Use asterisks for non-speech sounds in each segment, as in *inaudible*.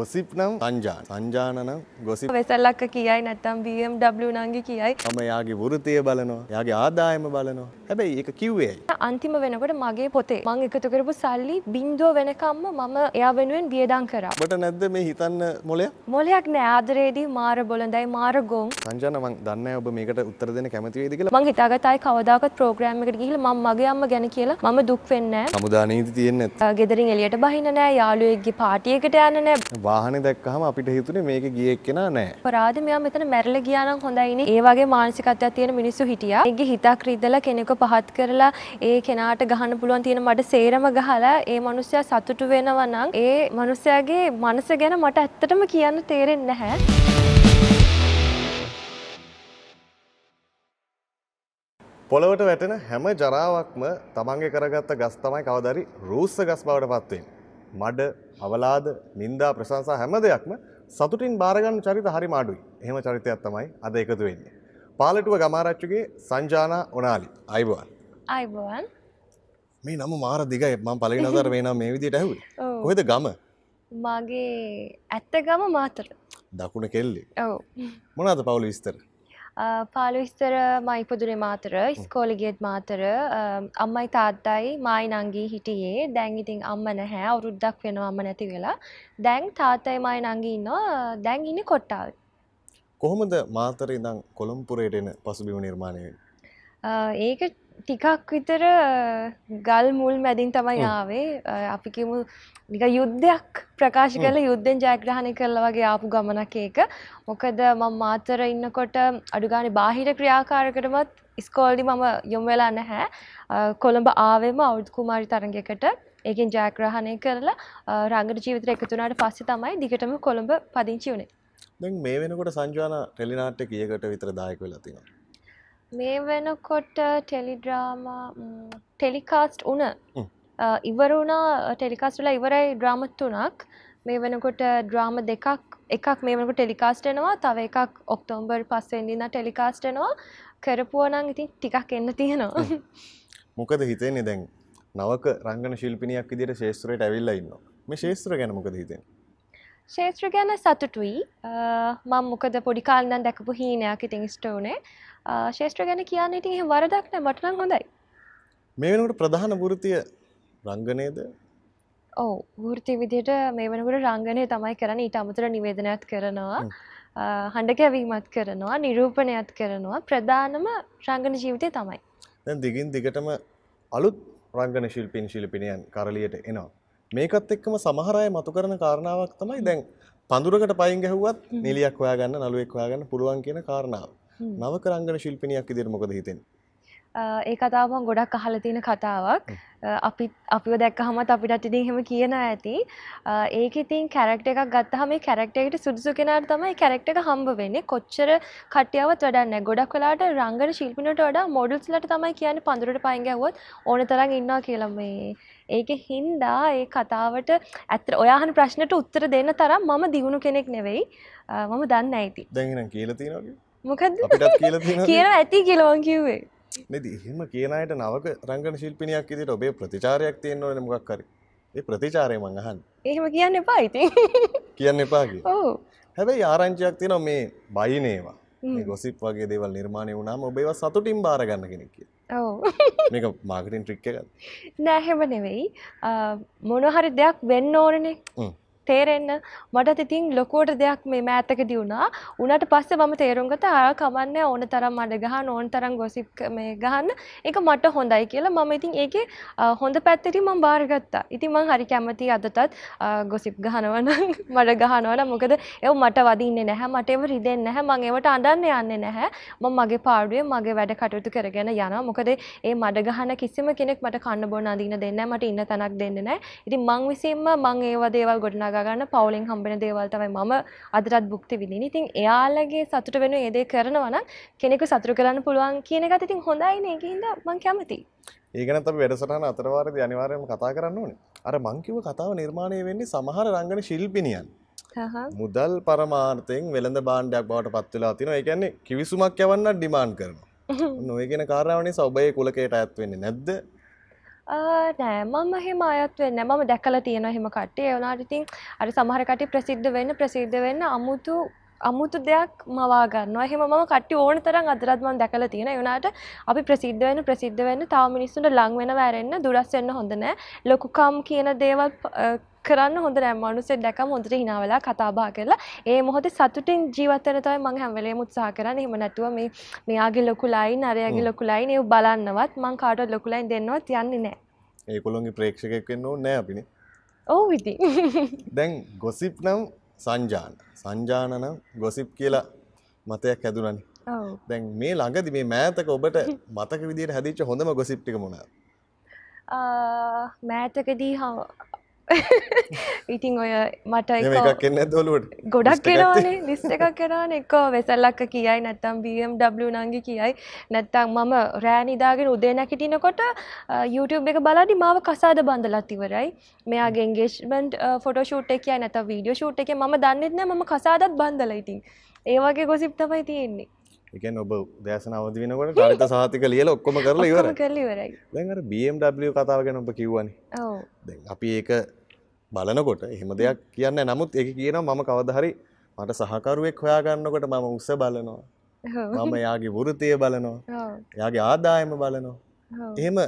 Gossip නම් සංජාන සංජාන නම් gossip වෙසල්ලක්ක කියයි නැත්තම් BMW නංගි කියයි මම යාගේ වෘතිය බලනවා යාගේ ආදායම බලනවා හැබැයි ඒක කිව්වේයි අන්තිම වෙනකොට මගේ පොතේ මං එකතු කරපු සල්ලි බින්දුව වෙනකම්ම මම එයා වෙනුවෙන් වියදම් කරා ඔබට නැද්ද මේ හිතන්න මොලයක් මොලයක් නෑ ආදරේදී මාර බොළඳයි මාර ගොම් සංජාන මං දන්නේ ඔබ මේකට උත්තර දෙන්න කැමති වේද කියලා මං හිතාගත්ත ආයි කවදාකවත් ප්‍රෝග්‍රෑම් එකට ගිහිල්ලා මම මගේ අම්මා ගැන කියලා මම දුක් වෙන්නේ නෑ සමුදා නීති තියෙන්නේ ගෙදරින් එළියට බහින්න නෑ යාළුවෙක්ගේ පාටියකට යන්න නෑ වාහනේ දැක්කහම අපිට හිතුනේ මේක ගියේ එක්කෙනා නෑ. පරාද මෙයා මෙතන මැරලා ගියා නම් හොඳයිනේ. ඒ වගේ මානසිකත්වයක් තියෙන මිනිස්සු හිටියා. ඒගේ හිතක් රිදලා කෙනෙකු පහත් කරලා ඒ කෙනාට ගහන්න පුළුවන් තියෙන මඩ සේරම ගහලා ඒ මිනිස්සයා සතුටු වෙනවා නම් ඒ මිනිස්සයාගේ මනස ගැන මට ඇත්තටම කියන්න තේරෙන්නේ නැහැ. පොළොවට වැටෙන හැම ජරාවක්ම තමන්ගේ කරගත්ත ගස් තමයි කවදරි රූස්ස ගස් බවට පත්වෙන්නේ. මඩ අවලාද නින්දා ප්‍රශංසා හැම දෙයක්ම සතුටින් බාරගන්න චරිත හරි මාඩුයි එහෙම චරිතයක් තමයි අද එකතු වෙන්නේ. පාලටුව ගමාරච්චුගේ සංජානා ඔනාලි අයිබවන් අයිබවන් මේ නම මාර දිගයි මම පලගෙන අදර මේ නම් මේ විදියට ඇහුවේ. කොහෙද ගම? මගේ ඇත්ත ගම මාතර. දකුණ කෙල්ලේ. ඔව්. මොනවාද පවුල විස්තර? පාලුස්තර මයිපුදුරෙ මාතර ස්කෝලිගෙත් මාතර අම්මයි තාත්තයි මයි නංගී හිටියේ දැන් ඉතින් අම්ම නැහැ අවුරුද්දක් වෙනවා අම්ම නැති වෙලා දැන් තාත්තයි මයි නංගී ඉන්නවා දැන් ඉන්නේ කොට්ටාවේ. කොහොමද මාතර ඉඳන් කොළඹපුරයට එන පසුබිම නිර්මාණය වෙන්නේ? ඒක ටිකක් විතර ගල් මුල් මැදින් තමයි ආවේ අපිකිමු නික යුද්ධයක් ප්‍රකාශ කල යුද්ධෙන් ජයග්‍රහණය කරලා වගේ ආපු ගමනක ඒක මොකද මම මාතර ඉන්නකොට අඩුගානේ බාහිර ක්‍රියාකාරකටමත් ස්කෝල්ඩි මම යොමු වෙලා නැහැ කොළඹ ආවෙම අවුරුදු කුමාරි තරඟයකට ඒකෙන් ජයග්‍රහණය කරලා රංගන ජීවිතේ එකතු වුණාට පස්සේ තමයි දිගටම කොළඹ පදිංචි වුණේ දැන් මේ වෙනකොට සංජාන ටෙලිනාට්‍ය කීයකට විතර දායක වෙලා තියෙනවා මේ වෙනකොට ටෙලිඩ්‍රාමා ටෙලිකාස්ට් උන ඉවරුණා ටෙලිකාස්ටලා ඉවරයි ඩ්‍රාමත් වනක් මේ වෙනකොට ඩ්‍රාම දෙකක් එකක් මේමකට ටෙලිකාස්ටනවා තව එකක් ඔක්තෝම්බර් පස්සෙන්දින්න ටෙලිකාස්ටනවා කරපුුවනං ඉතින් ටිකක් එන්න තියෙනවා මොකද හිතේ නිදැන් නවක රංගන ශිල්පිනියක් ඉදිට ශේත්‍රයට ඇවිල්ලඉන්න මේ ශේත්‍ර ගැන මොකද හිතෙන් ශේත්‍ර ගැන සතුටුයි මං මොකද පොඩිකාල්න්න දැකපු හීනයක් ඉතින් ස්ටෝනේ ශේෂත්‍ර ගැන කියන්න ඉතින් එහෙම වරදක් නෑ මට නම් හොඳයි. මේ වෙනකොට ප්‍රධාන වෘත්තිය රංගනයේද? ඔව් වෘත්ති විදිහට මේ වෙනකොට රංගනය තමයි කරන්නේ ඊට අමතර නිවේදනයත් කරනවා. හඬ කැවීමත් කරනවා නිරූපණයත් කරනවා ප්‍රධානම රංගන ජීවිතය තමයි. දැන් දිගින් දිගටම අලුත් රංගන ශිල්පීන් ශිල්පිනියන් කරලියට එනවා. මේකත් එක්කම සමහර අය මතු කරන කාරණාවක් තමයි දැන් පඳුරකට පයින් ගැහුවත් නිලියක් හොයාගන්න නළුවෙක් හොයාගන්න පුළුවන් කියන කාරණාව. නවකරංගන ශිල්පිනියක් ඉදිරියට මොකද හිතෙන්නේ? ඒ කතාව මම ගොඩක් අහලා තියෙන කතාවක්. අපි අපිව දැක්කහමත් අපිටත් ඉතින් එහෙම කියන ඇති. ඒක ඉතින් කැරක්ටර් එකක් ගත්තාම මේ කැරක්ටර් එකට සුදුසු කෙනාට තමයි කැරක්ටර් එක හම්බ වෙන්නේ. කොච්චර කට්ටියවත් වැඩක් නැහැ. ගොඩක් වෙලාවට රංගන ශිල්පිනුට වඩා මොඩල්ස්ලට තමයි කියන්නේ පඳුරට පයින් ගැව්වොත් ඕන තරම් ඉන්නවා කියලා මේ. ඒක හින්දා ඒ කතාවට ඇත්තට ඔයා අහන ප්‍රශ්නට උත්තර දෙන්න තරම් මම දිනුණු කෙනෙක් නෙවෙයි. මම දන්නේ නැහැ ඉතින්. දැන් එහෙනම් කියලා තියෙනවා මොකද *laughs* කියන ඇති කියලවන් කිව්වේ නති එහෙම කියනයට නවක රංගන ශිල්පිනයක් ඉදිට ඔබේ ප්‍රතිචාරයක් තියෙන්න්න ඕන මොක්කර ඒ ප්‍රතිචාරය මං අහන් එහෙම කියන්න එපා ඉති කියන්න එපාකි හැබැයි ආරංචයක් තියෙන මේ බයිනේවා ගොසිප් වගේ දේවල් නිර්මාණය වුණාම ඔබේව සතුටින් බාරගන්න කෙනෙක්ය මේක මාගටින් ට්‍රික්ක නෑහෙම නෙවෙයි මොනහරි දෙයක් වෙන්න ඕනනේ තේරෙන්න මටත් ඉතින් ලොකුවට දෙයක් මේ මෑතකදී වුණා. උනාට පස්සේ මම තේරුම් ගත්තා ආ කමන්නේ ඕන තරම් මඩ ගහන ඕන තරම් ගොසිප් මේ ගහන්න. ඒක මට හොඳයි කියලා මම ඉතින් ඒකේ හොඳ පැත්තට මම බාරගත්තා. ඉතින් මම හරි කැමතියි අදටත් ගොසිප් ගහනවා නම් *laughs* මඩ ගහනවා නම් මොකද ඒව මට වදින්නේ නැහැ. මට ඒව රිදෙන්නේ නැහැ. මම ඒවට අඬන්න යන්නේ නැහැ. මම මගේ පාඩුවේ මගේ වැඩ කටයුතු කරගෙන යනවා. මොකද ඒ මඩ ගහන කිසිම කෙනෙක් මට කන්න බොන්න අඳින්න දෙන්නේ නැහැ. මට ඉන්න තැනක් දෙන්නේ නැහැ. ඉතින් මං විසින්ම මං ඒව දේවල් ගොඩනගා ගොඩනගාගන්න පවුලෙන් හම්බෙන දේවල් තමයි මම අදටත් භුක්ති විඳින. ඉතින් එයාලගේ සතුට වෙනුවෙන් ඒ දේ කරනවා නම් කෙනෙකු සතුට කරන්න පුළුවන් කියන එකත් ඉතින් හොඳයිනේ. ඒක හින්දා මම කැමතියි. ඒ ගැනත් අපි වැඩසටහන අතරවාරදී අනිවාර්යයෙන්ම කතා කරන්න ඕනේ. අර මං කිව්ව කතාව නිර්මාණය වෙන්නේ සමහර රංගන ශිල්පිනියන්. මුදල් පරමාර්ථයෙන් වෙළඳ බාණ්ඩයක් බවට පත් වෙලා තිනවා. ඒ කියන්නේ කිවිසුමක් යවන්න ඩිමාන්ඩ් කරනවා. *laughs* ඔන්න ඔය කියන කාරණාවනේ සබයේ කුලකයට අයත් වෙන්නේ නැද්ද? නෑ මම හෙම අයත් වෙන්න මම දැකලා තියෙන හෙම කට්ටේ වනාට ඉතින් අර සමහරකට ප්‍රසිද්ධ වෙන්න ප්‍රසිද්ධ වෙන්න අමුතු අමුතු දෙයක් මවා ගන්නවා එහෙම මම කට්ටි ඕන තරම් අදරත් මම දැකලා තියෙන ඒුණාට අපි ප්‍රසිද්ධ වෙන්න ප්‍රසිද්ධ වෙන්න තව මිනිස්සුන්ට ලං වෙන වැරෙන්න දුරස් වෙන්න හොඳ නෑ ලොකුකම් කියන දේවල් කරන්න හොඳ නෑ මනුස්සෙ දැකම හොඳට හිනාවෙලා කතාබා කරලා ඒ මොහොතේ සතුටින් ජීවත් වෙන තමයි මම හැම වෙලේම උත්සාහ කරන්නේ. එහෙම නැතුව මේ මෙයාගේ ලොකු ලයින් අරයාගේ ලොකු ලයින් ඒව බලන්නවත් මං කාටවත් ලොකු ලයින් දෙන්නවත් යන්නේ නෑ. ඒකොළොන්ගේ ප්‍රේක්ෂකයක් වෙන්න ඕනේ නෑ අපිනේ. ඔව් ඉතින්. *laughs* දැන් ගොසිප් නම් සංජාන. සංජාන නම් ගොසිප් කියලා මතයක් හැදුනනේ. දැන් මේ ළඟදි මේ මෑතක ඔබට *laughs* මතක විදියට හැදිච්ච හොඳම ගොසිප් ටික මොනවාද? මෑතකදී *laughs* ඉතිං ඔය මට ගොඩක් කෙනවානේ ලිස්ට එකක් කෙනාන එක වෙසල්ලක්ක කියයි නැත්තම් BMW නංගි කියයි නැත්තම් මම රෑනිදාගෙන උදේ නැකිටිනකොට YouTube එක බලඩි මාව කසාද බඳ ලතිවරයි මෙයාගේ එන්ගේස්මන්ට් ෆොට ෂූට් එක කියයි නැත වීඩියෝ ෂූට් එක ම දන්නෙත්න ම කසාදත් බන්ඳල ඉතින් ඒවගේ ගොසිප් තමයි තියෙන්නේ එකන් ඔබ දෑසන අවදි වෙනකොට චරිත සාතික ලියල ඔක්කොම කරලා ඉවර දැඟර BMW කතාව ගැන ඔබ කිව්වනේ දැන් අපි ඒක බලනකොට එහෙම දෙයක් කියන්න නමුත් එක කියන මම කවදහරි මට සහකරුවෙක් හොයාගන්නකොට මම උස බලනවා මම යාගේ වෘතිය බලනවා යාගේ ආදායම බලනවා එහෙම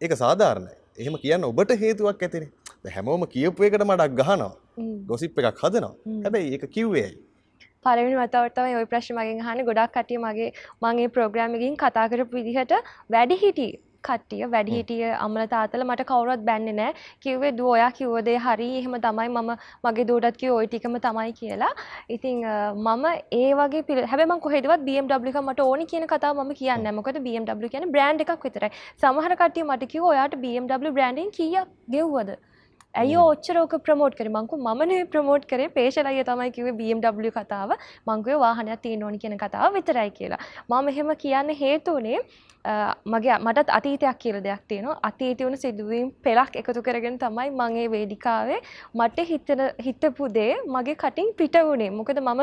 ඒක සාධාරණයි එහෙම කියන්න ඔබට හේතුවක් ඇතින හැමෝම කියපු එකට මටක් ගහනවා ගොසිප් එකක් හදනවා හැබැයි ඒක කිව්වේයි පලවෙනි මතවටම ඔය ප්‍රශ්මගෙන් හන ගොඩක් කටිය මගේ මගේ ප්‍රෝග්‍රෑමකින් කතා කරපු විදිහට වැඩි හිටි කට්ටිය වැඩිහිටිය අම්මල තාතල මට කවුරත් බැන්නේ නෑ කිව්වේ දුව ඔයා කිව්ව දේ හරි එහෙම තමයි මම මගේ දුවටත් කිව්ව ওই ටිකම තමයි කියලා. ඉතින් මම ඒ වගේ පිළ හැබැයි මම කොහෙදවත් BMW එක මට ඕනි කියන කතාව මම කියන්නේ නෑ. මොකද BMW කියන්නේ බ්‍රෑන්ඩ් එකක් විතරයි. සමහර කට්ටිය මට කිව්වා ඔයාට BMW බ්‍රෑන්ඩින් කීයක් ගෙව්වද? ඇයි ඔච්චරෝක ප්‍රමෝට් කරේ මංකු මමනේ ප්‍රමෝට් කරේ පේෂල අය තමයි කිව්වේ BMW කතාව මංගුවේ වාහනයක් තියෙන්න ඕනි කියන කතාව විතරයි කියලා. මම එහෙම කියන්න හේතුනේ මගේ මටත් අතීතයක් කියල දෙයක් තියෙනවා අතීති වුණු සිදුවීම් පෙළක් එකතු කරගෙන තමයි මගේ වේඩිකාවේ මට හිතන හිතපු දේ මගේ කටින් පිට වුණේ මොකද මම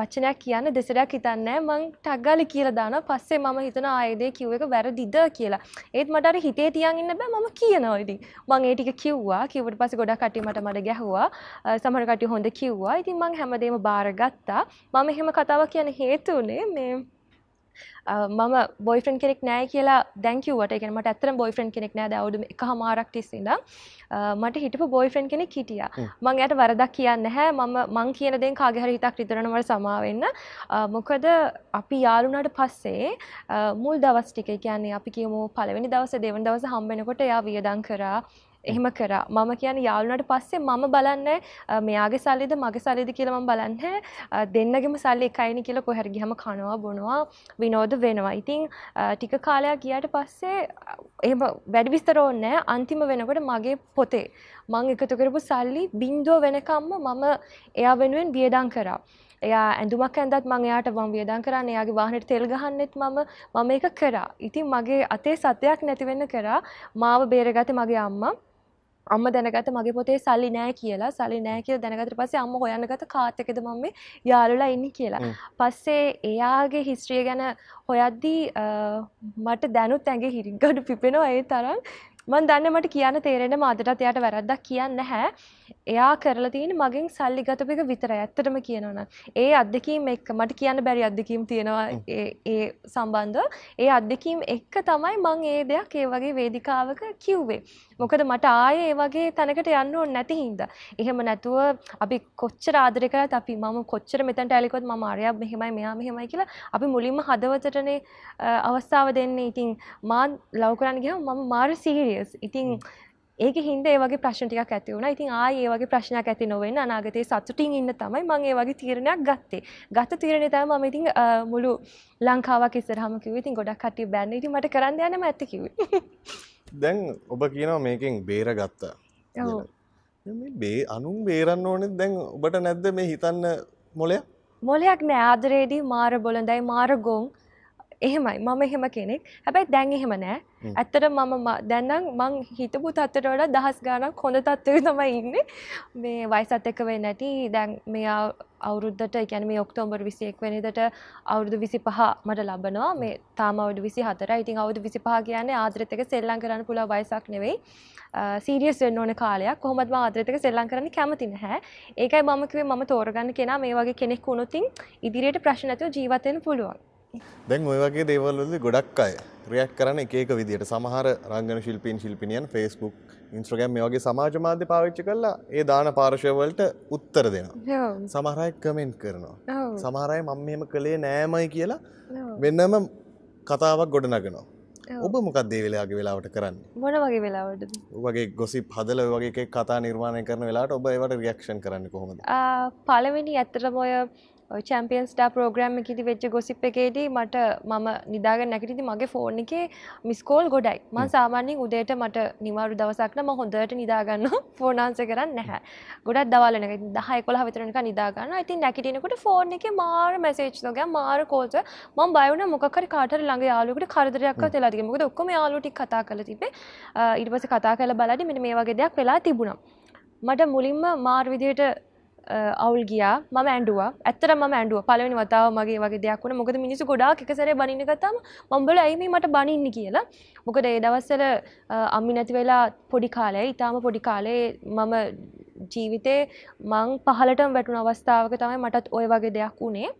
වචනයක් කියන්න දෙසරයක් හිතන්නෑ මං ටක්ගාලි කියල දාන පස්සේ මම හිතන ආයදේ කිව් එක වැරදිද කියලා ඒත් මටර හිතේ තියන් ඉන්න බෑ මම කියනවයිදි මං ඒ ටික කිව්වා කිවට පස ගොඩා කටීමට මට ගැහවා සමරකට හොඳ කිව්වා ඉතින් මං හැමදේම බාරගත්තා මම එහෙම කතාව කියන හේතුනේ මේ මම බොයිෆන් කෙනෙක් නෑ කියලා දැංකිවට එක මට ඇතර බොයිෆන් කෙනෙක් නෑ දවුඩු එක හමාරක්ටිස්සිද මට හිටපු බොයිෆන් කෙනෙක් හිටිය මං යට වරදක් කියන්න හැ මම මං කියනදෙන් කාගහර හිතක් රිතරනවට සමාවෙන්න මොකද අපි යාලුනට පස්සේ මුල් දවස්ටික කියන්නේ අපි කියමු පලවෙනි දවස දෙවන් දවස හම්බෙනකොට යා වියදං කරා එහෙම කරා මම කියන යාළුනට පස්සේ මම බලන්න මෙයාගේ සල්ලිද මගේ සල්ලිද කියලා මම බලන්න දෙන්නගෙම සල්ලි එකයිනි කියලා කොහර ගිහම කනවා බොනවා විනෝද වෙනවා. ඉතින් ටික කාලයක් ගියාට පස්සේ එහෙම වැඩි විස්තර ඕනේ අන්තිම වෙනකොට මගේ පොතේ මං එකතු කරපු සල්ලි බින්දුව වෙනකම්ම මම එයා වෙනුවෙන් වියදම් කරා. එයා ඇඳුමක් ඇඳත් මං එයාට මම වියදම් කරන්නේ එයාගේ වාහනේට තෙල් ගහන්නෙත් මම මම ඒක කරා. ඉතින් මගේ අතේ සතයක් නැති වෙන්න කරා මාව බේරගත්තේ මගේ අම්මා. අම්ම දැනගත මගේ පොතේ සල්ලි නෑ කියලා සල්ලි නෑ කියල දැනගතර පස්සේ අම්ම හොයන්න ගත කාතකෙද මම යාලුලා ඉන්න කියලා. පස්සේ එයාගේ හිස්ට්‍රිය ගැන හොයද්දී මට දැනුත් ඇගේ හිරිගඩු පිපෙනවා ඒ තරම් මන් දන්න මට කියන්න තේරෙන මාදටත් එයට වැරද්දක් කියන්න හැ එයා කරලා තියෙන මගෙන් සල්ලි ගතපික විතර ඇත්තටම කියනවන. ඒ අත්දකීම් එක් මට කියන්න බැරි අත්දකීම් තියෙනවා ඒ සම්බන්ධ ඒ අත්දකීම් එක්ක තමයි මං ඒ දෙයක් ඒ වගේ වේදිකාවක කිව්වේ. මොකද මට ආය ඒ වගේ තැනකට යන්න ඕන නැති හින්ද. එහෙම නැතුව අපි කොච්චර ආදරය කරත් අපි මම කොච්චර මෙතැන්ට ඇලිකොත් මම අරයා මෙහෙමයි මෙයා මෙහෙමයි කියලා අපි මුලින්ම හදවතටනේ අවස්ථාව දෙන්නේ ඉතින් මා ලව් කරන්න ගියාම මම මාර සීරියස්. ඉතින් ඒක හින්ද ඒවගේ ප්‍රශ්න ටිකක් ඇති වුණා. ඉතින් ආයේ ඒ වගේ ප්‍රශ්නයක් ඇති නොවෙන්න අනාගතයේ සතුටින් ඉන්න තමයි මම ඒ වගේ තීරණයක් ගත්තේ. ගත තීරණය තමයි මම ඉතින් මුළු ලංකාවක් ඉස්සරහම කිව්වේ. ඉතින් ගොඩක් කට්ටිය බෑන්න. ඉතින් මට කරන්න යන්නම ඇත්ත කිව්වේ. දැන් ඔබ කියනවා මේකෙන් බේරගත්තා. ඔව්. මේ බේ අනුන් බේරන්න ඕනේ දැන් ඔබට නැද්ද මේ හිතන්න මොලයක්? මොලයක් නෑ. ආදරේදී මාර බොළඳයි මාර ගොන් එහෙමයි මම එහෙම කෙනෙක් හැබැයි දැන් එහෙම නෑ ඇත්තට මම දැන්නම් මං හිතපු තත්තට වඩා දහස් ගානක් හොඳ තත්ත්වය තමයි ඉන්නේ මේ වයිසත් එක වෙන්න ඇති දැන් මෙයා අවුරුද්දට එකැන මේ ඔක්තෝම්බර් විසි එක් වෙනිදට අවුරුදු විසි පහ මට ලබනවා මේ තාමවුඩු විසි හතර ඉතින් අවුදු විසි පහ කියන්නේ ආදරතක සෙල්ලං කරන්න පුලා වයිසක් නෙවෙයි සීඩියස් වෙන්න ඕන කාලයක් කොහොමත් ආදරතක සෙල්ලං කරන්න කැමති නැහැ ඒකයි මමකිවේ මම තෝරගන්න කෙනා මේ වගේ කෙනෙක් වුණොතින් ඉදිරියට ප්‍රශ්නඇතුව ජීවතයෙන් පුළුවන් දැන් ඔය වගේ දේවල්ලද ගොඩක් අය රියක් කරන එකක විදිට සමහර රංගන ශිල්පීන් ශිල්පිනියන් ෆෙස්බුක් ඉන්ස්ට්‍රගම් මේ වගේ සමාජ මාධ්‍ය පාවිච්චි කරලා ඒ දාන පාර්ශවලට උත්තර දෙනවා සමහරයි කමෙන්ට් කරනවා සමහරයි මම මෙහෙම කළේ නෑමයි කියලා වෙනම කතාවක් ගොඩනගනවා ඔබ මොකක්දේ වෙලාගේ වෙලාවට කරන්න මොන වගේ වෙලාවට වගේ ගොසි පදල වගේ කතා නිර්මාණය කරන වෙලාට ඔබ ඒවට රියක්ෂන් කරන්න කොහොමද පළවෙනි ඇත්තටම ඔය චැම්පියන්ස්ටා ප්‍රෝග්‍රම් එකකිති වෙච්ච ගොසිප් එකේදී මට මම නිදාග නැකටිති මගේ ෆෝන් එක මිස්කෝල් ගොඩයි මං සාමාන්‍යෙන් උදේට මට නිවාරු දවසක්න ම හොඳට නිදාගන්න ෆෝනාන්ස කරන්න නැහැ ගොඩත් දවලන දහ කොලා විතරනක නිදාගන්න ඉතින් නැකටනකට ෆෝන් එක මාර මැසේච් නොක මාර කෝස මං බයවන මොකර කාට ළඟ යාලුකට කරදරයක් තෙලාතිගේ මොකද ඔක්කොම යාලුටි කතා කල තිබේ ඉඩපස කතා කල බලදි මෙට මේ වගේ දෙයක් වෙලා තිබුණම් මට මුලින්ම මාර් විදියට අවුල් ගියා මම ඇඩුව ඇත්තර ම ඇඩුව පලවෙනි වතාව මගේ වගේ දෙයක් වුණ මොකද මිනිසු ගොඩා එකසර බනින්න කතම මම්බල ඇයිම මට බනින්න කියලා මොකද ඒ දවස්සර අම්මි නැති වෙලා පොඩි කාලය ඉතාම පොඩි කාලේ මම ජීවිතේ මං පහලටම වැටුන අවස්ථාවක තමයි මටත් ඔය වගේ දෙයක් වුණේ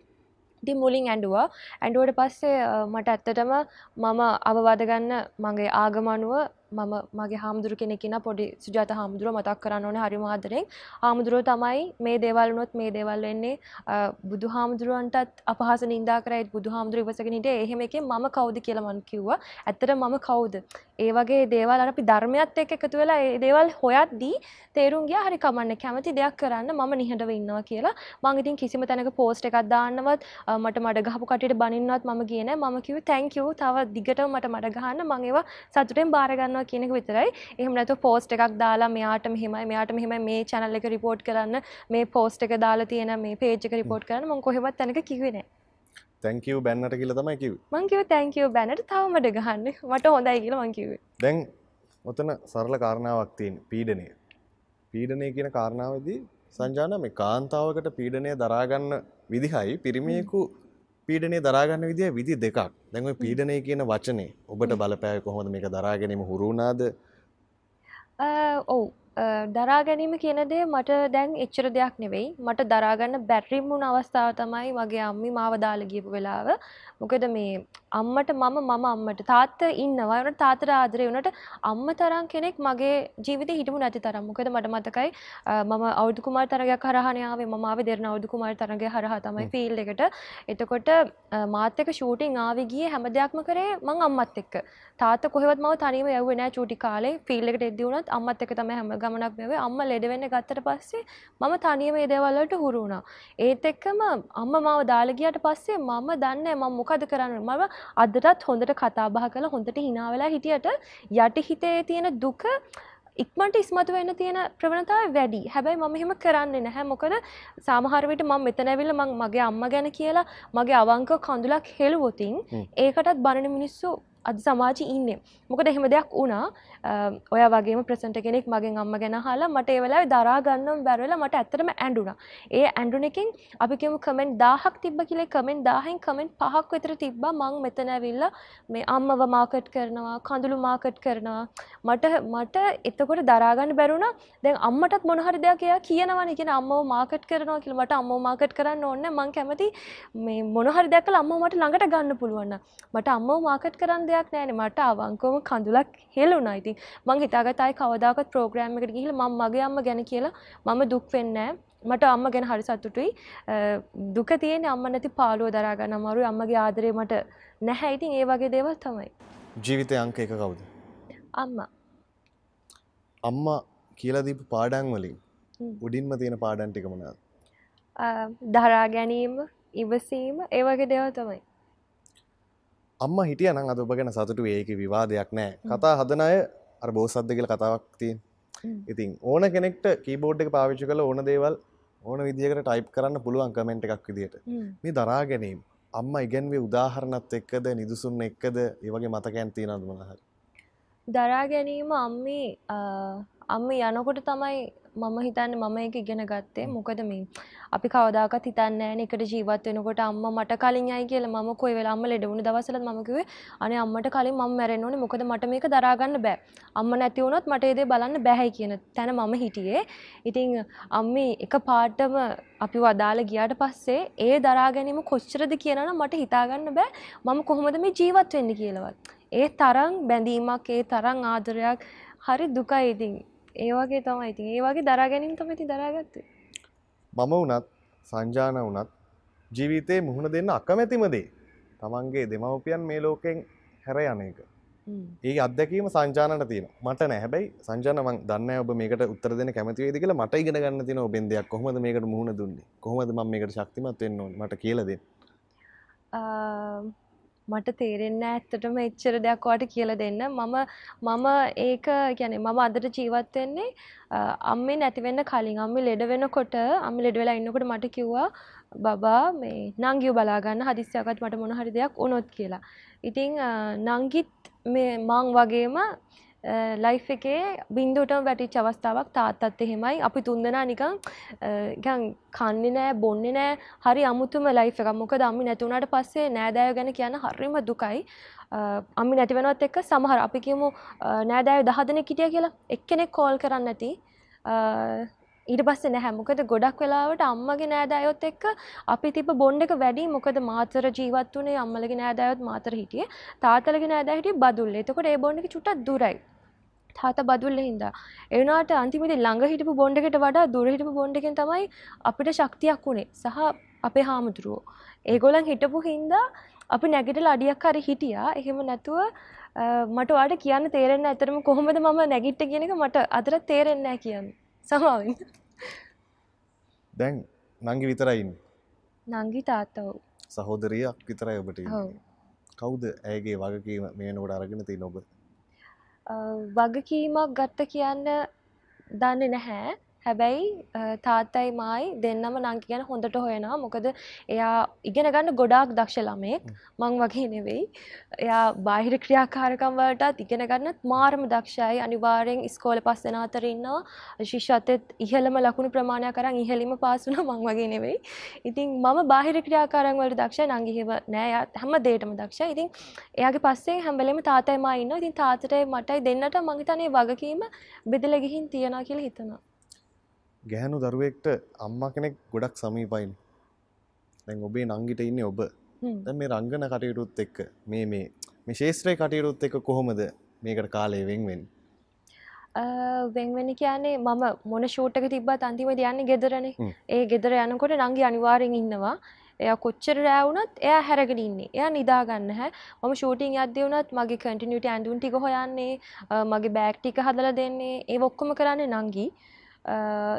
ති මුලින් ඇඩුවා ඇඩුවට පස්සේ මට ඇත්තටම මම අවවාදගන්න මගේ ආගමනුව මම මගේ හාමුදුරු කෙනෙකින පොඩි සුජාත හාමුදුරුව මතක් කරන්න ඕන හරි මාදරෙන් හාමුදුරුව තමයි මේ දේවල් වුණොත් මේ දේවල් වෙන්නේ බුදු හාමුදුරුවන්ටත් අපහස නින්දා කරයි බුදු හාමුදුරුව ඉවසගෙන හිටියේ එහෙම එකේ මම කවුද කියලා මම කිව්වා ඇත්තට මම කවුද ඒ වගේ දේවල් අර අපි ධර්මයත් එක්ක එකතු වෙලා ඒ දේවල් හොයද්දී තේරුම් ගියා හරි කමන්නේ කැමති දෙයක් කරන්න මම නිහඬව ඉන්නවා කියලා මම ඉතින් කිසිම තැනක පෝස්ට් එකක් දාන්නවත් මට මඩ ගහපු කටියට බනින්නවත් මම ගියේ නැහැ මම කිව්වේ thank you තව දිගටම මට මඩ ගහන්න මම ඒවා සතුටෙන් බාර ගන්නවා කරනවා කියනක විතරයි එහම නැතු පෝස්ට එකක් දාලා මෙයාට මෙහෙමයි මෙයාට මෙහෙම මේ චැනල් එක රිපෝට් කරන්න මේ පෝස්ට එක දාලා තියෙන මේ පේජ්ක රිපෝට් කරන්න මො කොහෙවත් තැනක කිවෙන තැංකව බැන්නට කියල තමයි කිව මංකිව තැංකව බැනට තවමට ගහන්න මට හොඳයි කියල මංකිව දැන් ඔතන සරල කාරණාවක් තියෙන් පීඩනය පීඩනය කියන කාරණාවදී සංජාන මේ කාන්තාවකට පීඩනය දරාගන්න විදිහයි පිරිමියෙකු පීඩනේ දරාගන්න විදිය විදි දෙකක් දැන්ව පීඩනය කියන වචනේ ඔබට බලපෑය කොහොමද මේක දරාගැනීම හුරුුණාද ඔවු දරා ගැනීම කියනදේ මට දැන් එච්චර දෙයක් නෙවෙයි මට දරාගන්න බැටරිම් වුණ අවස්ථාව තමයි මගේ අම්මි මාවදාල ගියපු වෙලාව මොකද මේ අම්මට මම මම අම්මට තාත්ත ඉන්නවා වනට තාතර ආදරය වනට අම්ම තරම් කෙනෙක් මගේ ජීවිත හිටපු නැති තරම් මොකද මට මතකයි මම අවුදුකුමාර තරගයක් හරහණයාවේ මමාව දෙරන අවුදුකුමාර තරගය හරහ තමයි ෆිල් එකට එතකොට මාතක ෂූටිං ආවි ගිය හැම දෙයක්ම කරේ මං අම්මත් එක්ක තාත කොහෙවත් මව තනීම යව්වෙනෑ චූටි කාලේ ෆිල් එකට එද්දි වුණත් අම්මත් එක තම හැමග ගමනක් මෙවේ අම්ම ලෙඩවෙන්න ගත්තට පස්සේ මම තනියම මේ දේවල්වලට හුරු වුණා. ඒත් එක්කම අම්ම මාව දාලා ගියාට පස්සේ මම දන්නේ මම මොකද කරන්නේ. මම අදටත් හොඳට කතා බහ කරලා හොඳට hina වෙලා හිටියට යටිහිතේ තියෙන දුක ඉක්මට ඉස්මතු වෙන්න තියෙන ප්‍රවණතාව වැඩි හැබැයි මම එහෙම කරන්නේ නැහැ මොකද සාමහරවිට මම මෙතන ඇවිල්ලා මං මගේ අම්මා ගැන කියලා මගේ අවංක කඳුලක් හෙළුවොතින් ඒකටත් බරණ මිනිස්සු අද සමාජයේ ඉන්නේ මොකද එහෙම දෙයක් වුණා ඔය වගේ ප්‍රසට කෙනෙක් මගේ අම්ම ගැන හලා මට ඒවෙලා දරාගන්නම් බැරවෙලා මට ඇතරම ඇඩුනා ඒ ඇඩුනකින් අපිකම කමෙන්් දාහක් තිබ කියලේ කමෙන්් දාහෙන් කමෙන්ට් පහක් වෙතර තිබ්බ මං මෙතනැවිල්ල මේ අම්මව මාකට් කරනවා කඳුළු මාකට් කරනවා මට මට එතකොට දරාගන්න බැරුණ දැන් අම්මටත් මොනහරි දෙයක් එයා කියනවන කියෙන අම්මව මාකට් කරනවා කියලමට අම්ම මාකට් කරන්න ඕන්න මං කැමති මේ මොනහරි දැකල අම්ම මට ළඟට ගන්න පුළුවන්න මට අම්ම මාකට් කරන්න දෙයක් නෑන මට අවංකෝම කඳුලක් හෙලුනයිති ඉතින් මං හිතාගත්තා ආයි කවදාකවත් ප්‍රෝග්‍රෑම් එකට ගිහිල්ලා මම මගේ අම්මා ගැන කියලා මම දුක් වෙන්නේ නැහැ. මට අම්ම ගැන හරි සතුටුයි දුක තියෙන අම්ම නැති පාලුව දරාගන්න අමාරුයි අම්මගේ ආදරේ මට නැහැ ඉතින් ඒ වගේ දේවල් තමයි ජීවිතේ අංක එක කවුද අම්මා අම්මා කියලා දීපු පාඩම් වලින් උඩින්ම තියෙන පාඩම් ටික මොනවාද දරා ගැනීම ඉවසීම ඒ වගේ දේවල් තමයි අම්මා හිටියනම් අද ඔබ ගැන සතුටු වෙයි ඒකේ විවාදයක් නැහැ කතා හදන අය අර බෝසද්ද කියල කතාවක් තියෙන් ඉතින් ඕන කෙනෙක්ට කීබෝඩ් එක පාවිච්චි කළ ඕන දේවල් ඕන විදිකට ටයිප් කරන්න පුළුවන් කමෙන්ට් එකක් විදිට මේ දරා ගැනීම අම්ම ඉගැන්වේ උදාහරණත් එක්කද නිදුසුන් එක්කද ඒවගේ මතකැන්ති නදමනහරි දරා ගැනීම අම්මි අම්ම යනකොට තමයි මම හිතන්න මම එක ඉගෙන ගත්තේ මොකද මේ අපි කවදාකත් හිතන්න ෑන එකට ජීවත් වෙනකොට අම්ම මට කලින් අයි කියල ම කොයි වෙලාම ලෙඩවුණු දවසල මකිවේ අන අම්මට කලින් ම මැරෙන් ඕන මොකද මට මේක දරාගන්න බෑ අම්ම නැතිවුණොත් මට ඒදේ බලන්න බැහැයි කියන තැන මම හිටියේ ඉතිං අම්මි එක පාටම අපි වදාල ගියාට පස්සේ ඒ දරාගැනීම කොච්චරද කියනන මට හිතාගන්න බෑ මම කොහොමද මේ ජීවත් වෙන්න කියලවත් ඒ තරං බැඳීමක් ඒ තරං ආදරයක් හරි දුකයිඉතින් ඒවගේ තම ඉතින් ඒවගේ දරාගැනින් තම ඇති දරාගත්තේ මම වනත් සංජාන වනත් ජීවිතයේ මුහුණ දෙන්න අකමැතිමදේ තමන්ගේ දෙමවපියන් මේ ලෝකෙන් හැර යන එක ඒ අදැකීම සංජානට තියෙන මට නැහැබැයි සංජානමන් දන්න ඔබ මේකට උත්තර දෙන කැමතිවේද කියලා මට ඉගෙන ගන්න තියෙන ඔබෙන් දෙයක් කොහොමද මේකට මුහුණ දුන්නේ කොහොමද මම මේකට ශක්තිමත් වෙන්න ඕනේ මට කියලා දෙන්න මට තේරෙන්න ඇත්තටම එච්චර දෙයක් වාට කියල දෙන්න මම මම ඒක ගැන මම අදට ජීවත්වෙන්නේ අම්මේ නැතිවෙන්න කලින් අම්මි ලෙඩ වෙනකොට අම්මි ලෙඩවෙලා ඉන්නකොට මට කිව්වා බබා මේ නංගිව බලාගන්න හදිස්්‍යයකත් මට මොනහරි දෙයක් උනොත් කියලා ඉතිං නංගිත් මේ මං වගේම ලයිෆ් එකේ බින්දුවටම වැටිච් අවස්ථාවක් තාත්තත් එහෙමයි අපි තුන්දෙනා නිකන් ගන් කන්නේ නෑ බොන්නේ නෑ හරි අමුතුම ලයිෆ් එකක් මොකද අම්මි නැති වුණාට පස්සේ නෑදෑයෝ ගැන කියන්න හරිම දුකයි අම්මි නැති වෙනවත් එක්ක සමහර අපි කියමු නෑදෑයෝ 10 දෙනෙක් හිටියා කියලා එක්කෙනෙක් කෝල් කරන්නේ නැති ඊට පස්සේ නැහැ මොකද ගොඩක් වෙලාවට අම්මගේ නෑදෑයොත් එක්ක අපි තිබ්බ බොන්ඩ් එක වැඩි මොකද මාතර ජීවත් වුණේ අම්මලගේ නෑදෑයොත් මාතර හිටියේ තාත්තලගේ නෑදෑය හිටියේ බදුල්ලේ. එතකොට ඒ බොන්ඩ් එක චුට්ටක් දුරයි. තාත බදුල්ල හින්දා. එවනාට අන්තිමති ළඟ හිටපු බොන්්ඩකට වඩා දුරහිටපු බොන්්ඩකෙන් තමයි අපිට ශක්තියක් වුණේ සහ අපේ හාමුදුරුවෝ. ඒගොලන් හිටපු හින්දා අපි නැගිටල අඩියක් අර හිටියා එහෙම නැතුව මට වාට කියන්න තේරෙන්න ඇතරම කොහොමද මම නැගිට්ට කියෙනක මට අදරත් තේරෙන්නෑ කියන්න සමාවෙන්න. දැන් නංගි විතරයින්. නංගි තාත්තව. සහෝදරයක් විතරයි ඔබට කවුද ඇගේ වගකීම මේ නොට අරගෙන තිී නොබ වගකීමක් ගත්ත කියන්න දන්න නැහැ හැබැයි තාත්තයි මයි දෙන්නම නංකි ගැන හොඳට හොයනවා මොකද එයා ඉගෙන ගන්න ගොඩාක් දක්ෂ ළමයෙක් මං වගේ නෙවෙයි. එයා බාහිර ක්‍රියාකාරකම් වලටත් ඉගෙන ගන්නත් මාරම දක්ෂයි. අනිවාර්යෙන් ඉස්කෝලේ පස් වෙන අතර ඉන්නවා. ශිෂ්‍යත්වෙත් ඉහළම ලකුණු ප්‍රමාණයක් අරන් ඉහළින්ම පාස් වුණා මං වගේ නෙවෙයි. ඉතින් මම බාහිර ක්‍රියාකාරකම් වලට දක්ෂයි නංගි හේව නෑ. එයා හැම දෙයකටම දක්ෂයි. ඉතින් එයාගේ පස්සේ හැම වෙලෙම තාත්තයි මා ඉන්නවා. ඉතින් තාත්තටයි මටයි දෙන්නට මං හිතන්නේ වගකීම බෙදලා ගිහින් තියනවා කියලා හිතනවා. ගැහැනු දරුවෙක්ට අම්ම කෙනෙක් ගොඩක් සමීපයින් දැන් ඔබේ නංගිට ඉන්න ඔබ ද මේ රංගන කටයුරුත් එක්ක මේ මේ මේ ශේත්‍රය කටයුරුත් එක කොහොමද මේකට කාලය වෙන්වෙන් වෙන්වෙන කියන්නේ මම මොන ෂූටක තිබත් අන්තිම යන්න ගෙදරනේ ඒ ගෙදර යනකොට නංගි අනිවාරෙන් ඉන්නවා එය කොච්චර රෑවුනත් එයා හැරගෙන ඉන්නේ එයා නිදාගන්න හැ මම ෂූටිං යද්දී වුණත් මගේ කන්ටිනියුටි ඇඳුම් ටික හොයන්නේ මගේ බෑග් ටික හදලා දෙන්නේ ඒ ඔක්කොම කරන්නේ නංගි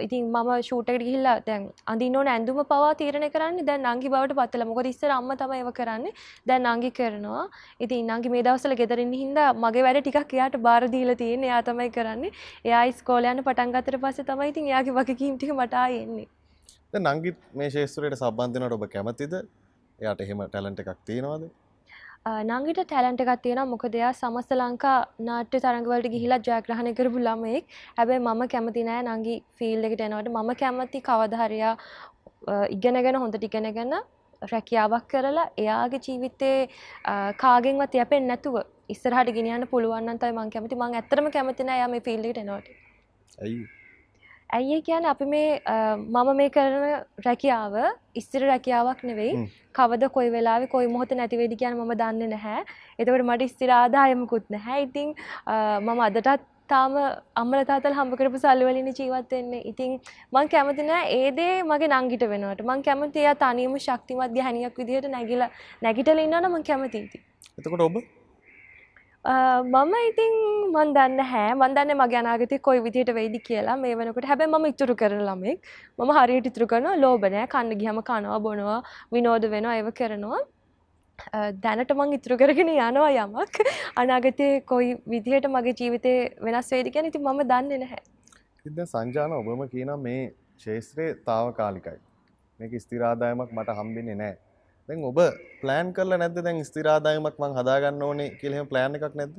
ඉතින් මම ෂූටකට ගිහිල්ලා දැන් අඳින්න ඕන ඇඳුම පවා තීරණය කරන්නේ දැන් නංගි බවට පත්වලා. මොකද ඉස්සර අම්මා තමයි ඒව කරන්නේ. දැන් නංගි කරනවා. ඉතින් නංගි මේ දවස්වල ගෙදර ඉන්න හින්දා මගේ වැඩ ටිකක් එයාට බාර දීලා තියෙන්නේ. එයා තමයි කරන්නේ. එයා ඉස්කෝලේ යන පටන් ගත්තට පස්සේ තමයි ඉතින් එයාගේ වගකීම් ටික මට ආයේ එන්නේ. දැන් නංගිත් මේ ශේෂ්ත්‍රයට සම්බන්ධ වෙනකොට ඔබ කැමතිද? එයාට එහෙම ටැලන්ට් එකක් තියෙනවද? නංගිට ටැලන්ට එකක් තියෙන මොක දෙයා සමස්ත ලංකා නාට්‍ය තරඟවලට ගිහිලා ජයග්‍රහණ කරපු ළමයෙක් හැබැයි මම කැමති නෑ නංගි ෆිල් එකට එනවට මම කැමති කවදහරයා ඉගෙනගෙන හොඳට ඉගෙනගෙන රැකියාවක් කරලා එයාගේ ජීවිතේ කාගෙන්වත් යැපෙන් නැතුව ඉස්සරහට ගෙනයන්න පුළුවන්න්තයි මං කැමති මං ඇතරම කැමතින යා මේ ෆිල්ලිට එනවට ඇයි ඇයි කියන්න අපි මේ මම මේ කරන රැකියාව ඉස්තර රැකියාවක් නෙවෙයි කවද කොයි වෙලාවෙ කොයි මොහොත නැතිවේදි කියන මම දන්නේ නැහැ එතකට මට ස්තිර ආදායමකුත් නැහැ ඉතිං මම අදටත් තාම අම්මල තාතල් හම්බකරපු සල්ලිවලින ජීවත්වෙන්නේ ඉතිං මං කැමතිනෑ ඒදේ මගේ නංගිට වෙනට මං කැමතිය තනීම ශක්තිමත් ගැහැනියක් විදිහට නැගිල නැගිටල ඉන්නන මං කැමතිීති එතකොට ඔබ මම ඉතින් මන් දන්න හෑ මන්දන්න මගේ අනාගතය කොයි විදිහට වෙයිදි කියලා මේ වනකට හැබැ ම ඉතුරු කරන ළමෙක් මම හරියට ඉතුරු කරනවා ලෝබනෑ කන්න ගිහම කනවා බොනවා විනෝද වෙනවා ඒව කරනවා දැනට මං ඉතුරු කරගෙන යනවා යමක් අනාගතය කොයි විදිහට මගේ ජීවිතය වෙනස් වේදි ගැන ඉති මම දන්න නැහැ ඉද සංජාන ඔබම කියන මේ ශේස්ත්‍රය තාව කාලිකයි මේක ස්තිරාදායමක් මට හම්බින්නේ නෑ දැන් ඔබ ප්ලෑන් කරලා නැද්ද දැන් ස්ථිරාදායමක් මං හදාගන්න ඕනේ කියලා එහෙම ප්ලෑන් එකක් නැද්ද?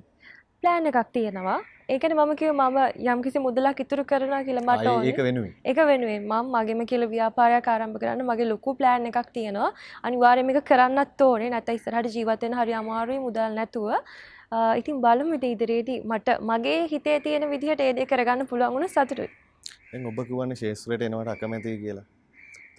ප්ලෑන් එකක් තියෙනවා. ඒ කියන්නේ මම කිව්ව මම යම්කිසි මුදලක් ඉතුරු කරනවා කියලා මට ඕනේ. ඒක වෙනුවෙන්. ඒක වෙනුවෙන් මම මගේම කියලා ව්‍යාපාරයක් ආරම්භ කරන්න මගේ ලොකු ප්ලෑන් එකක් තියෙනවා. අනිවාර්යයෙන්ම ඒක කරන්නත් ඕනේ. නැත්නම් ඉස්සරහට ජීවත් වෙන්න හරි අමාරුයි මුදල් නැතුව. ඉතින් බලමු ඉතින් ඉදිරියේදී මට මගේ හිතේ තියෙන විදිහට ඒ දේ කරගන්න පුළුවන් වුණ සතුටුයි. දැන් ඔබ කිව්වනේ ශේෂ්ත්‍රයට එනවට අකමැතියි කියලා.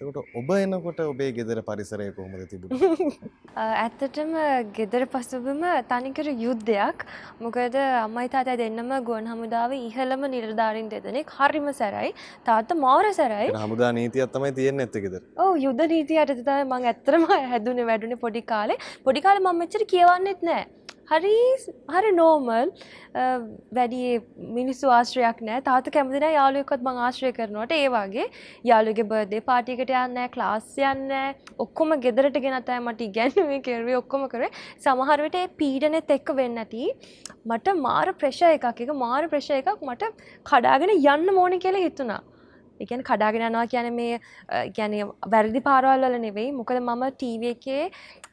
එතකොට ඔබ එනකොට ඔබේ ගෙදර පරිසරය කොහොමද තිබුණේ? *laughs* ඇත්තටම ගෙදර පසුබිම තනිකර යුද්ධයක්. මොකද අම්මයි තාත්තයි දෙන්නම ගුවන් හමුදාවේ ඉහළම නිලධාරීන් දෙදෙනෙක් හරිම සැරයි. තාත්තා මාර සැරයි. හමුදා නීතියක් තමයි තියෙන්නේ ඇත්ත ගෙදර. ඔව් යුද්ධ නීතිය යටතේ තමයි මම ඇත්තටම *laughs* හැදුනේ වැඩුනේ පොඩි කාලේ. පොඩි කාලේ මම මෙච්චර කියවන්නෙත් නෑ. හරි හර නෝමල් වැඩියේ මිනිස්සු ආශ්‍රයක් නෑ තාත කැමතින යාලුවකොත් මං ආශ්‍රය කරනවට ඒවාගේ යාලුගේ බර්දේ පාටිකට යන්න ක්ලාස් යන්න ඔක්කොම ගෙදරට ගෙනතෑ මට ගැන්ුවේ කෙරුවේ ඔක්කොම කරේ සමහරවට ඒ පීඩනෙත් එක්ක වෙන්නති මට මාර ප්‍රශය එකක් එක මාර ප්‍රශය එකක් මට කඩාගෙන යන්න මෝන කියලා හිතුනා එකන් කඩාගෙනනවා කියන මේ ගැන වැරදි පාරවල්ල නෙවෙයි මොකද මම ටීව එකේ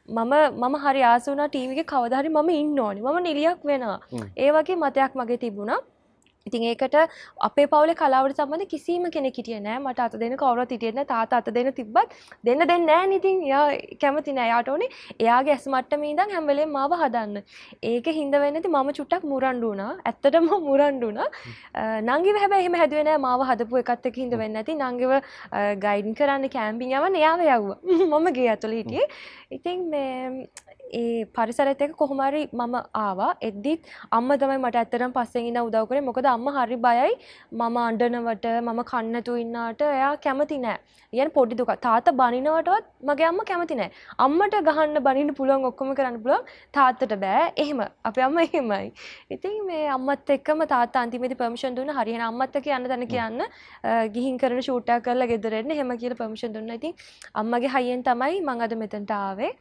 මම මම හරි ආසුනා ටීවිගේ කවදහරි මම ඉන්න ඕනි මම නිලියක් වෙනවා ඒ වගේ මතයක් මගේ තිබුණා ඉතින් ඒකට අපේ පවුලේ කලාවට සම්බන්ධ කිසිම කෙනෙක් හිටියේ නෑ මට අත දෙන්න කවුරුත් හිටියේ නෑ තාත්තා අත දෙන්න තිබ්බත් දෙන්න දෙන්නේ නෑ නේ ඉතින් එයා කැමති නෑ යාට ඕනේ එයාගේ ඇස් මට්ටමේ ඉඳන් හැම වෙලේම මාව හදන්න ඒක හින්ද වෙන්නේ මම චුට්ටක් මුරණ්ඩු වුණා ඇත්තටම *laughs* මුරණ්ඩු වුණා නංගිව හැබැයි එහෙම හැදුවේ නෑ මාව හදපු එකත් එක්ක හින්ද වෙන්නේ නැති නංගිව ගයිඩ් කරන්න කැම්පින් යවන්න එයාව යවුවා *laughs* මම ගේ ඇතුළේ හිටියේ ඉතින් මේ ඒ පරිසරත් එක කොහොමරි මම ආවා එද්දිත් අම්ම තමයි මට ඇත්තරම් පස්සෙන් ඉඳ උදව් කරේ මොකද අම්ම හරි බයයි මම අඬනවට මම කන්නතු ඉන්නාට එයා කැමති නෑ. يعني පොඩි දුක. තාත්තා බනිනවටවත් මගේ අම්ම කැමති නෑ. අම්මට ගහන්න බනින්න පුළුවන් ඔක්කොම කරන්න පුළුවන් තාත්තට බෑ. එහෙම. අපේ අම්ම එහෙමයි. ඉතින් මේ අම්මත් එක්කම තාත්තා අන්තිමේදී පර්මිෂන් දුන්න හරියන අම්මත් එක්ක යන්න තැන කියන්න ගිහින් කරන ෂූට් එකක් කරලා ගෙදර එන්න එහෙම කියලා පර්මිෂන් දුන්නා. ඉතින් අම්මගේ හයියෙන් තමයි මම අද මෙතනට ආවේ.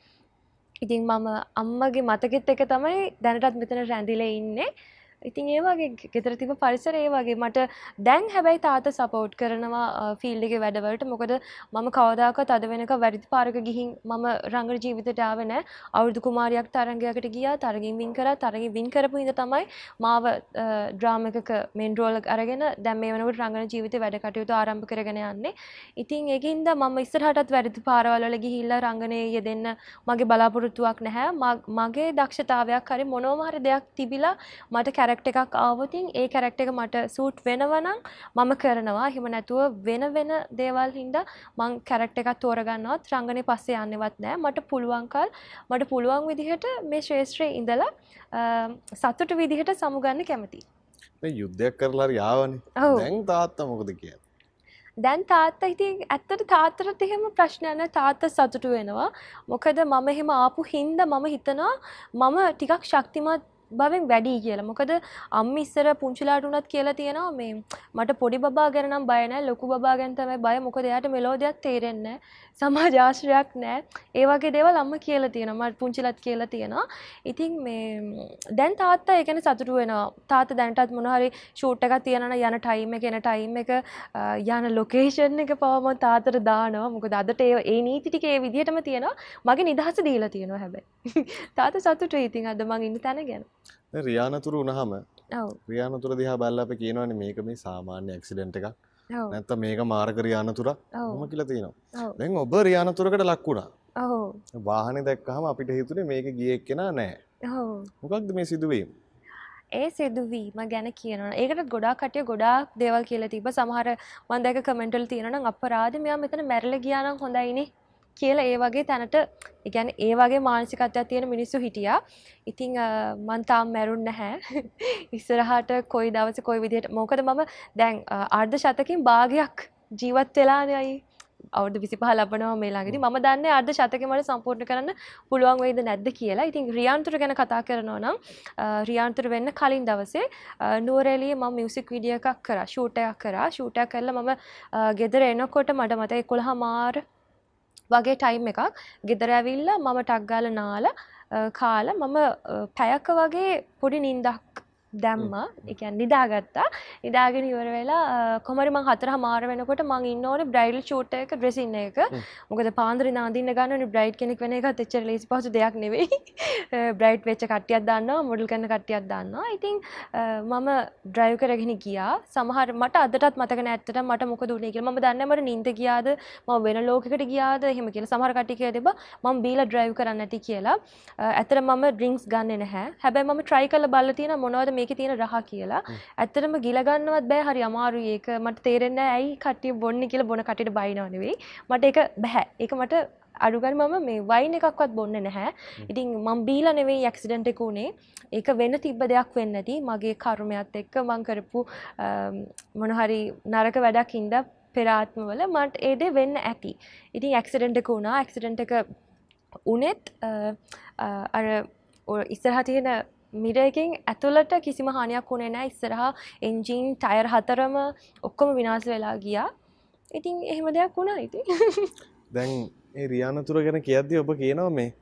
ඉතින් මම අම්මගේ මතකෙත් එක තමයි දැනටත් මෙතන රැඳිල ඉන්නේ ඉතින් ඒවාගේ ගෙතර තිබ පරිසර ඒවාගේ මට දැන් හැබැයි තාත සපෝට් කරනවා ෆිල්ඩිගේ වැඩවලට මොකද මම කවදාකත් අද වෙනක වැරදි පාරක ගිහින් මම රංග ජීවිතට ආවන අවුදු කුමාරයක් තරගයකට ගියා තරගින් වින් කර තරගි වින් කරපු ඉඳ තමයි මාව ඩ්‍රාමකක මෙන්ඩරෝලක් අරගෙන දැම් මේ වනකට රංගන ජීවිත වැඩ කටයුතු ආරම්භ කරගෙන යන්නේ ඉතින් ඒකින්ද මම ඉස්සරහටත් වැරදි පාරවල ගිහිල්ලා රංගනය යෙදෙන්න මගේ බලාපොරොත්තුවක් නැහැ මගේ දක්ෂතාවයක් හරි මොනෝමහර දෙයක් තිබිලා මට කැර කැරක්ට එකක් ආවතින් ඒ කැරක්ට එක මට සූට් වෙනවනම් මම කරනවා හිම නැතුව වෙන වෙන දේවල් හින්ද මං කැරක්ට එකක් තෝරගන්නවත් රංගනය පස්සේ යන්නවත් නෑ මට පුළුවන්කල් මට පුළුවන් විදිහට මේ ශේෂත්‍රයේ ඉඳලා සතුට විදිහට සමුගන්න කැමති යුද්ධයක් කරලා යාවන දැන් තාත්ත මොකද කිය දැන් තාත්තා ඉතින් ඇත්තට තාත්තට එහෙම ප්‍රශ්නයන තාත්ත සතුටු වෙනවා මොකද මම එහෙම ආපු හින්ද මම හිතනවා මම ටිකක් ශක්තිමත් බවෙන් වැඩී කියලා මොකද අම්ම ඉස්සර පුංචිලාට උනත් කියලා තියෙනවා මේ මට පොඩි බබා ගැන නම් බය නැහැ ලොකු බබා ගැන තමයි බය මොකද එයාට මෙලෝ දෙයක් තේරෙන්නේ සමාජ ආශ්‍රයක් නැහැ ඒ වගේ දේවල් අම්ම කියලා තියෙනවා මට පුංචිලත් කියලා තියෙනවා ඉතින් මේ දැන් තාත්තා ඒ ගැන සතුටු වෙනවා තාත්තා දැනටත් මොන හරි ෂූට් එකක් තියනවා යන ටයිම් එක යන ටයිම් එක යන ලොකේෂන් එක පවම තාත්තට දානවා මොකද අදට ඒ නීති ටික ඒ විදිහටම තියෙනවා මගේ නිදහස දීලා තියෙනවා හැබැයි *laughs* තාත්තා සතුටුයි ඉතින් අද මං ඉන්න තැන ගැන රියානතුර උනහම රියානතුර දිහා බල්ලප කියනවන මේක මේ සාමාන්‍ය ඇක්සිඩෙන්ට් එකක් නැත්ත මේක මාර්ග රියානතුර හම කියලා තියෙනවා දැන් ඔබ රියානතුරකට ලක්වුණා වාහන දැක්කහම අපිට හිතුනේ මේක ගියෙක් කෙනා නෑ මොකක්ද මේ සිදුවීම ඒ සිදුවීම ගැන කියනවා ඒකට ගොඩා කටය ගොඩාක් දේවල් කියලා තිබ සමහර මන්දක කමෙන්ටල් තියෙනනම් අපරාධ මෙයා මෙතන මැරල ගියානම් හොඳයිනේ කියලා ඒ වගේ තැනට ඉගැන ඒ වගේ මානසිකත්වයක් තියෙන මිනිස්සු හිටියා ඉතිං මන්තාම් මැරුන් නැහැ *laughs* ඉස්සරහට කොයි දවස කොයි විදියට මොකද මම දැන් අර්ධ ශතකින් භාගයක් ජීවත් වෙලානයයි අවුදු විසිපහ ලබනවා මේ ළඟදි ම දන්න අද ශතක මට සම්පූර්ණ කරන්න පුළුවන් වෙයිද නැද්ද කියලා ඉතින් රියන්තුර ගැන කතා කරනවා නම් රියන්තුර වෙන්න කලින් දවසේ නුවරෙලිය ම මියසික් විඩිය එකක් කර ෂූටයක් කරා ෂූටයක් කරලා මම ගෙදර එනකොට මට මත එකොළ හමාර වගේ ටයිම් එකක් ගෙදර ඇවිල්ලා මම ටක් ගාලා නාලා කාලා මම පැයක වගේ පොඩි නිින්දක් දැම්ම එකන් නිදාගත්තා නිදාගෙන ඉවර වෙලා කොමරි මං හතර හමාර වෙනකොට මං ඉන්න ඕනේ බ්‍රයිඩල් ෂූට් එක ඩ්‍රෙසින් එක. මොකද පාන්දරේ නාඳින්න ගන්නනේ බ්‍රයිඩ් කෙනෙක් වෙන එකත් එච්චර ලේසි පහසු දෙයක් නෙවෙයි. *laughs* බ්‍රයිඩ් වෙච්ච කට්ටියක් දාන්නවා මොඩල් කරන කට්ටියක් දාන්නවා. ඉතින් මම ඩ්‍රයිව් කරගෙන ගියා. සමහර මට අදටත් මතක නෑ ඇත්තටම මට මොකද වුනේ කියලා. මම දන්නේ මට නිින්ද ගියාද මම වෙන ලෝකයකට ගියාද එහෙම කියලා. සමහර කට්ටිය කියලා තිබ්බා මම බීලා ඩ්‍රයිව් කරන්න නැති කියලා. ඇත්තට මම ඩ්‍රින්ක්ස් ගන්නෙ නැහැ. හැබැයි මම try කරලා බලලා තියෙනවා මොනවද මේක තියෙන රහ කියලා ඇත්තටම ගිලගන්නවත් බෑ හරි අමාරු ඒක මට තේරෙන්නේ ඇයි කට්ටිය බොන්නේ කියලා බොන කට්ටියට බයිනව නෙවෙයි මට ඒක බෑ ඒක මට අඩුගන් මම මේ වයින් එකක්වත් බොන්න නැහැ ඉතින් මම බීලා නෙවෙයි ඇක්සිඩන්ට් එක උනේ ඒක වෙන්න තිබ්බ දෙයක් වෙන්න ඇති මගේ කර්මයත් එක්ක මං කරපු මොන හරි නරක වැඩක් ඉඳලා පෙරාත්මවල මට ඒ දේ වෙන්න ඇති ඉතින් ඇක්සිඩන්ට් එක වුණා ඇක්සිඩන්ට් එක උනෙත් අර ඉස්සරහ තියෙන මිරයකින් ඇතුළට කිසිම හානියක් වුණේ නැහැ ඉස්සරහා එන්ජින් ටයර් හතරම ඔක්කොම විනාශ වෙලා ගියා. ඉතින් එහෙම දෙයක් වුණා ඉතින්. *laughs* දැන් ඒ රියාන තුර ගැන කියද්දී ඔබ කියනවා මේ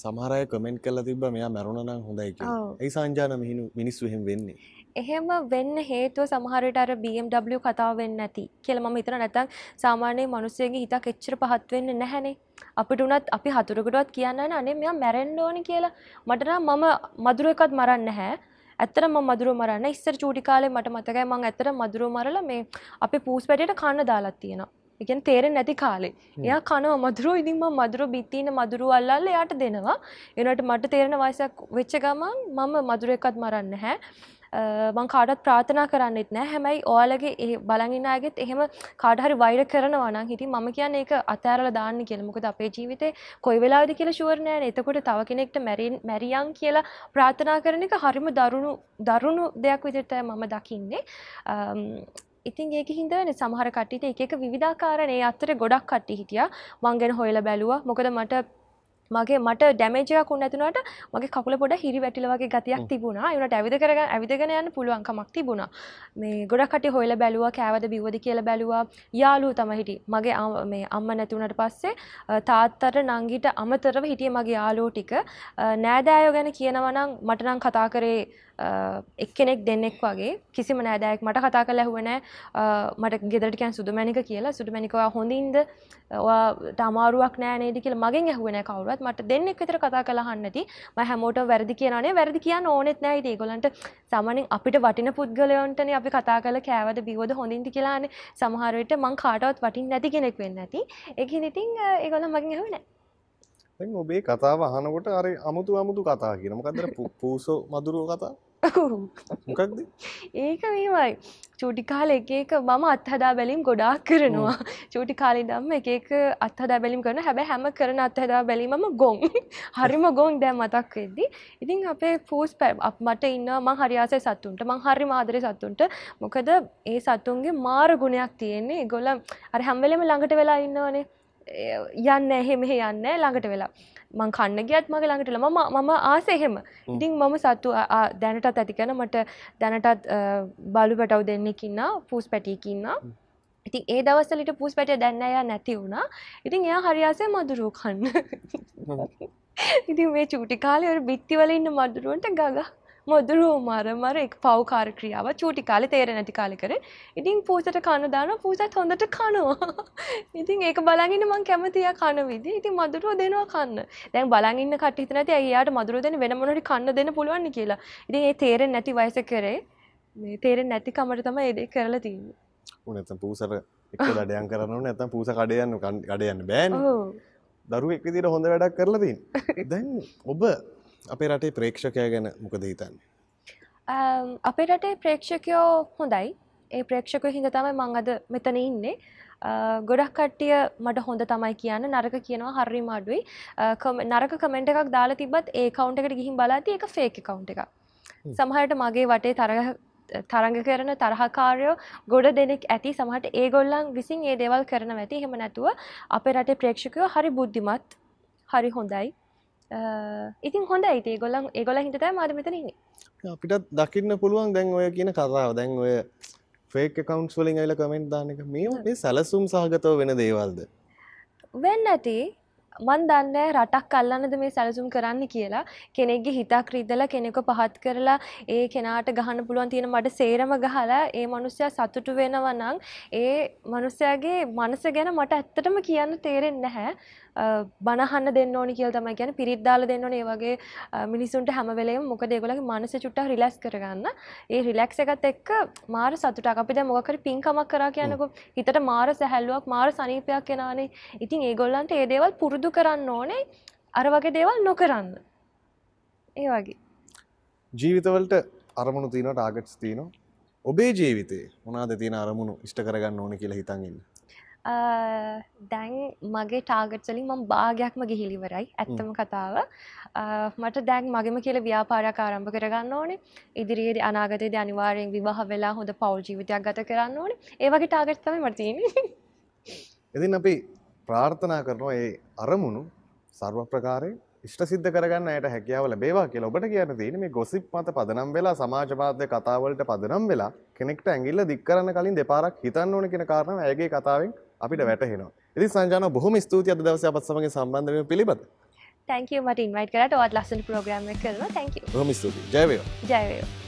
සමහර අය කමෙන්ට් කරලා තිබ්බා මෙයා මැරුණා නම් හොඳයි කියලා. ඒ සංජාන මිනිස්සු එහෙම වෙන්නේ. එහෙම වෙන්න හේතුව සමහරට අර BMW කතාව වෙන්න ඇති කියලා මම හිතන නැත්නම් සාමාන්‍ය මිනිස්සුන්ගේ හිතක් එච්චර පහත් වෙන්නේ නැහනේ. අපිට උනත් අපි හතුරෙකුටවත් කියන්න නෑ අනේ මෙයා මැරෙන්න ඕනි කියලා. මට නම් මම මදුර එකක් මරන්නේ නැහැ. ඇත්තට මම මදුර මරන්න ඉස්සර චූටි කාලේ මට මතකයි මම ඇත්තට මදුර මරලා මේ අපේ පූස් පැටියට කන්න දාලා තියෙනවා. ඒ කියන්නේ තේරෙන්නේ නැති කාලේ. එයා කනවා මදුරෝ ඉතින් මම මදුරෝ බිත්තින මදුරෝ අල්ලලා එයාට දෙනවා. ඒනට මට තේරෙන වයසක් වෙච්ච ගමන් මම මදුර එකක්වත් මරන්නේ නැහැ. මං කාටත් ප්‍රාථනා කරන්නෙත් නෑ හැමයි ඕයාලගේ ඒ බලඟින්නාගෙත් එහෙම කාටහරි වෛර කරනවනම් හිති මම කියන්න ඒක අතෑරල දාන්න කියලමුකද අපේ ජීවිතේ කොයි වෙලාද කියල ශුවරණයන එතකොට තව කෙනෙක්ට මැරියන් කියලා ප්‍රාථනා කරන එක හරිම දරුණු දරුණු දෙයක් විදිට මම දකින්නේ ඉතින් ඒක හිදවන සමහර කට්ටිට එක විධාකාරණය අත්තර ගොඩක් කට්ටි හිටිය මංගෙන හොයල බැලුව මොකද මට මගේ මට ඩැමේජයක් උන්න ඇතුනට මගේ කකුල පොඩ හිරි වැටිල වගේ ගතියක් තිබුණා ඒනට ඇවිද කරග ඇවිදගෙන යන්න පුළුවන්කමක් තිබුණා මේ ගොඩකට හොයල බැලුව කෑවද බිවද කියල බැලුවා යාලූ තම හිටි මගේ මේ අම්ම නැතිවුණට පස්සේ තාත්තට නංගිට අමතරව හිටිය මගේ යාලෝ ටික නෑදෑයෝ ගැන කියනවනම් මටනං කතා කරේ එක්කෙනෙක් දෙන්නෙක් වගේ කිසිම නෑදෑක් මට කතා කළ ඇහුවනෑ මට ගෙදරටකයන් සුදුමැනික කියලා සුදුමැනිකවා හොඳින්ද තමාරුවක් නෑනේද කියල මගෙන් ඇහුවන කවරුවත් මට දෙන්නෙක් විතර කතා කළ හන්නති ම හැමෝට වැරදි කියනේ වැරදි කියන්න ඕනෙත් නෑයිද ගොලන්ට සමනින් අපිට වටින පුද්ගලයොන්ටන අපි කතා කළ කෑවද බිවෝද හොඳින්ද කියලාන සමහරයට මං කාටවත් වටින් නැති කෙනෙක් වෙන්න ඇති එක ඉතින් ඒගොල මගින් ඇහුවනෑ දැන් ඔබේ කතාව අහනකොට අර අමුතු අමුතු කතා කියන මොකද්ද පූසෝ මදුරුව කතා මොකක්ද ඒක මේමයි චූටි කාල එක එක මම අත්හදා බැලීම් ගොඩාක් කරනවා චූටි කාලෙදම්ම එක එක අත්හදා බැලීම් කරන හැබැ හැම කරන අත්හදා බැලීමම ගොන් හරිම ගොන් දැ මතක් වෙද්දි ඉතින් අපේ පූස් පැ මට ඉන්න මං හරියාසය සත්තුන්ට මං හරි මාදරය සත්තුන්ට මොකද ඒ සතුන්ගේ මාර ගුණයක් තියෙන්නේ ගොල අර හැම්වලම ළඟට වෙලා ඉන්නවනේ යන්න එහෙම යන්න ළඟට වෙලා මං කන්න ගියත් මගේ ළඟටල මම මම ආසෙහෙම ඉතිං මම සත්තු දැනටත් ඇතිකන මට දැනටත් බලු පැටව් දෙන්නෙකින්න පූස් පැටියකින්න ඉතින් ඒ දවස්සලට පූස් පැට දැන්නය නැති වුණා ඉතින් එයා හරියාසය මදුරුව කන්න ඉතින් මේ චූටි කාලය බිත්තිවලඉන්න මදුරුවන්ට ගගා මොදුරු මර මර එක් පව්කාර ක්‍රියාව චූටි කාලේ තේරෙන නැති කාලේ කරේ. ඉතින් පූසට කන දානවා පූසත් හොඳට කනවා. *laughs* ඉතින් ඒක බලන් ඉන්න මං කැමතියි ආ කන විදි. ඉතින් මදුරුව දෙනවා කන්න. දැන් බලන් ඉන්න කට්ටිය හිතන ඇති ඇයි එයාට මදුරුව දෙන්න වෙන මොන හරි කන්න දෙන්න පුළුවන් නේ කියලා. ඉතින් ඒ තේරෙන්නේ නැති වයස කරේ මේ තේරෙන්නේ නැති කමට තමයි ඒ දේ කරලා තියෙන්නේ. නැතම් පූසර එක දඩයන් කරන්න නැතම් පූස කඩයන්න කඩයන්න බෑන් දරු එක් විදිට හොඳ වැඩක් කරලතින් *laughs* දැන් ඔබ අපේ රටේ ප්‍රේක්ෂකය ගැන මොකද හිතන්නේ අපේ රටේ ප්‍රේක්ෂකයෝ හොඳයි ඒ ප්‍රේක්ෂකය හිඳ තමයි මං අද මෙතන ඉන්නේ ගොඩක් කට්ටිය මට හොඳ තමයි කියන්න නරක කියනවා හරි මාඩුයි නරක කමෙන්ට් එකක් දාලා තිබත් ඒ කවුන්ට් එකට ගිහින් බලාදී ඒක ෆේක් කවුන්ට් එකක් සමහරට මගේ වටේ තරහ තරඟ කරන තරහකාරයෝ ගොඩ දෙනෙක් ඇති සමහට ඒ ගොල්ලන් විසින් ඒ දේවල් කරන ඇති හෙම නැතුව අපේ රටේ ප්‍රේක්ෂකයෝ හරි බුද්ධිමත් හරි හොඳයි ඉතින් හොඳ යිති ගොල්ලන් ඒගොල හිතතෑ මාර මෙතනන්නේ අපිට දකින්න පුළුවන් දැන් ඔය කියන කරාව දැන් ඔය ෆේක් කවන්ස් වලින් ඇල කමෙන්ට් දානක මේ සැලසුම් සහගතව වෙන දේවල්ද වෙන්න ඇති මන් දන්න රටක් කල්ලන්නද මේ සැලසුම් කරන්න කියලා කෙනෙක්ගේ හිතක් රිදල කෙනෙක පහත් කරලා ඒ කෙනාට ගහන පුළුවන් තියෙන මට සේරම ගහලා ඒ මනුස්සයා සතුටු වෙනවනං ඒ මනුස්සයාගේ මනස ගැන මට ඇත්තටම කියන්න තේරෙන් නැහැ බනහන්න දෙන්න ඕනි කියල තමයි ගැන පිරිද්දාල දෙන්න ඕනේ වගේ මිනිසුන්ට හැමවෙලේ මොක දෙගොලගේ මනස චුට්ටා රිලස් කරගන්න ඒ රිලක්ස එකත් එක්ක මාර සතුට අපිද මොකර පින්කමක් කරා කියනකො හිතට මාර සැහැල්ලුවක් මාර සනීපයක් කෙනානේ ඉතින් ඒගොල්ලන්ට ඒ දේවල් පුරුදු කරන්න ඕනේ අර වගේ දේවල් නොකරන්න ඒ වගේ ජීවිතවලට අරමුණු තියනට ආගට්ස් තියනවා ඔබේ ජීවිතේ මොනාද තියෙන අරමුණු ඉෂ්ට කරගන්න ඕන කියලා හිතන්ඉන්න දැන් මගේ ටාගට්සලින් මම භාගයක්ම ගිහිලිවරයි ඇත්තම කතාව මට දැන් මගේම කියල ව්‍යාපාරයක් ආරම්භ කරගන්න ඕනේ ඉදිරියේ අනාගතයේද අනිවාරයෙන් විවාහ වෙලා හොඳ පවල් ජීවිතයක් ගත කරන්න ඕනේ ඒවගේ ටාගට්තම මතින එතින් අපි ප්‍රාර්ථනා කරනවා ඒ අරමුණු සර්ව ප්‍රකාරය ෂ්ට සිද්ධ කරගන්න යට හැකියාව ලැබේවා කියලා ඔබට කියන තියෙන මේ ගොසිප් මත පදනම් වෙලා සමාජපාත්‍ය කතාවලට පදනම් වෙලා කෙනෙක්ට ඇගිල්ල දික්කරන්න කලින් දෙපාරක් හිතන්න ඕන කෙන කාරණ ඇගේ කතාවෙන් අපිට වැටහෙනවා. ඉතින් සංජානව බොහොම ස්තුතියි අද දවසේ අපත් සමග සම්බන්ධ වීම පිළිබඳ. thank you මට invite කරාට ඔයත් ලස්සන program එකක් කරනවා thank you. බොහොම ස්තුතියි. ජය වේවා. ජය වේවා.